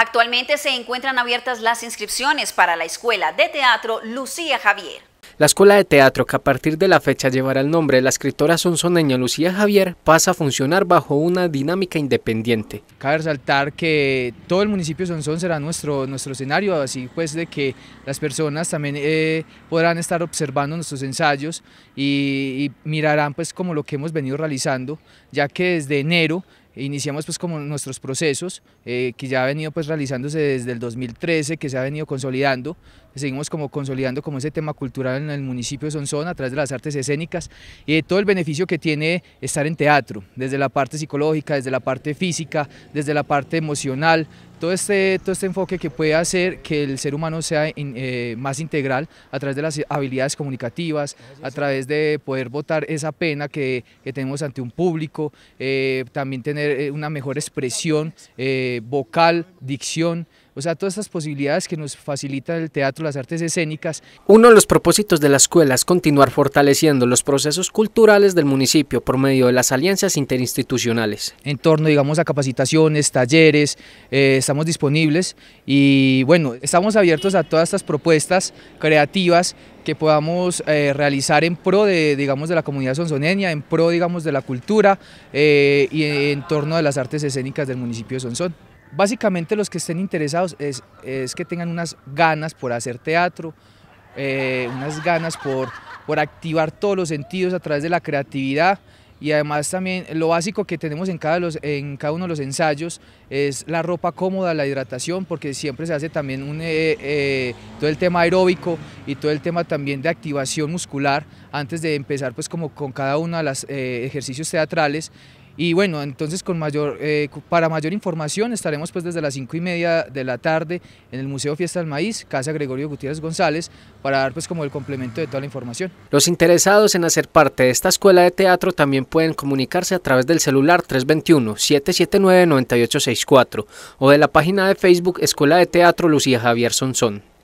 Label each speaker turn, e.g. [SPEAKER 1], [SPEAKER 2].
[SPEAKER 1] Actualmente se encuentran abiertas las inscripciones para la Escuela de Teatro Lucía Javier.
[SPEAKER 2] La escuela de teatro que a partir de la fecha llevará el nombre de la escritora sonsoneña Lucía Javier pasa a funcionar bajo una dinámica independiente.
[SPEAKER 1] Cabe resaltar que todo el municipio de será nuestro, nuestro escenario, así pues de que las personas también eh, podrán estar observando nuestros ensayos y, y mirarán pues como lo que hemos venido realizando, ya que desde enero iniciamos pues como nuestros procesos eh, que ya ha venido pues realizándose desde el 2013 que se ha venido consolidando seguimos como consolidando como ese tema cultural en el municipio de Sonsona a través de las artes escénicas y de todo el beneficio que tiene estar en teatro desde la parte psicológica desde la parte física desde la parte emocional todo este, todo este enfoque que puede hacer que el ser humano sea eh, más integral a través de las habilidades comunicativas, a través de poder votar esa pena que, tenemos ante un público, eh, también tener eh, una mejor expresión vocal, dicción, o sea, todas estas posibilidades que nos facilita el teatro, las artes escénicas.
[SPEAKER 2] Uno de los propósitos de la escuela es continuar fortaleciendo los procesos culturales del municipio por medio de las alianzas interinstitucionales.
[SPEAKER 1] En torno, digamos, a capacitaciones, talleres, eh, estamos disponibles y bueno, estamos abiertos a todas estas propuestas creativas que podamos eh, realizar en pro de, digamos, de la comunidad sonsoneña, en pro, digamos, de la cultura eh, y en, torno a las artes escénicas del municipio de Sonsón. Básicamente los que estén interesados es, es que tengan unas ganas por hacer teatro, eh, unas ganas por, por activar todos los sentidos a través de la creatividad y además también lo básico que tenemos en cada, los, en cada uno de los ensayos es la ropa cómoda, la hidratación, porque siempre se hace también un, eh, eh, todo el tema aeróbico y todo el tema también de activación muscular antes de empezar pues como con cada uno de los ejercicios teatrales y bueno, entonces con mayor, eh, para mayor información estaremos pues desde las 5 y media de la tarde en el Museo Fiesta del Maíz, Casa Gregorio Gutiérrez González, para dar pues como el complemento de toda la información.
[SPEAKER 2] Los interesados en hacer parte de esta escuela de teatro también pueden comunicarse a través del celular 321-779-9864 o de la página de Facebook Escuela de Teatro Lucía Javier Sonsón.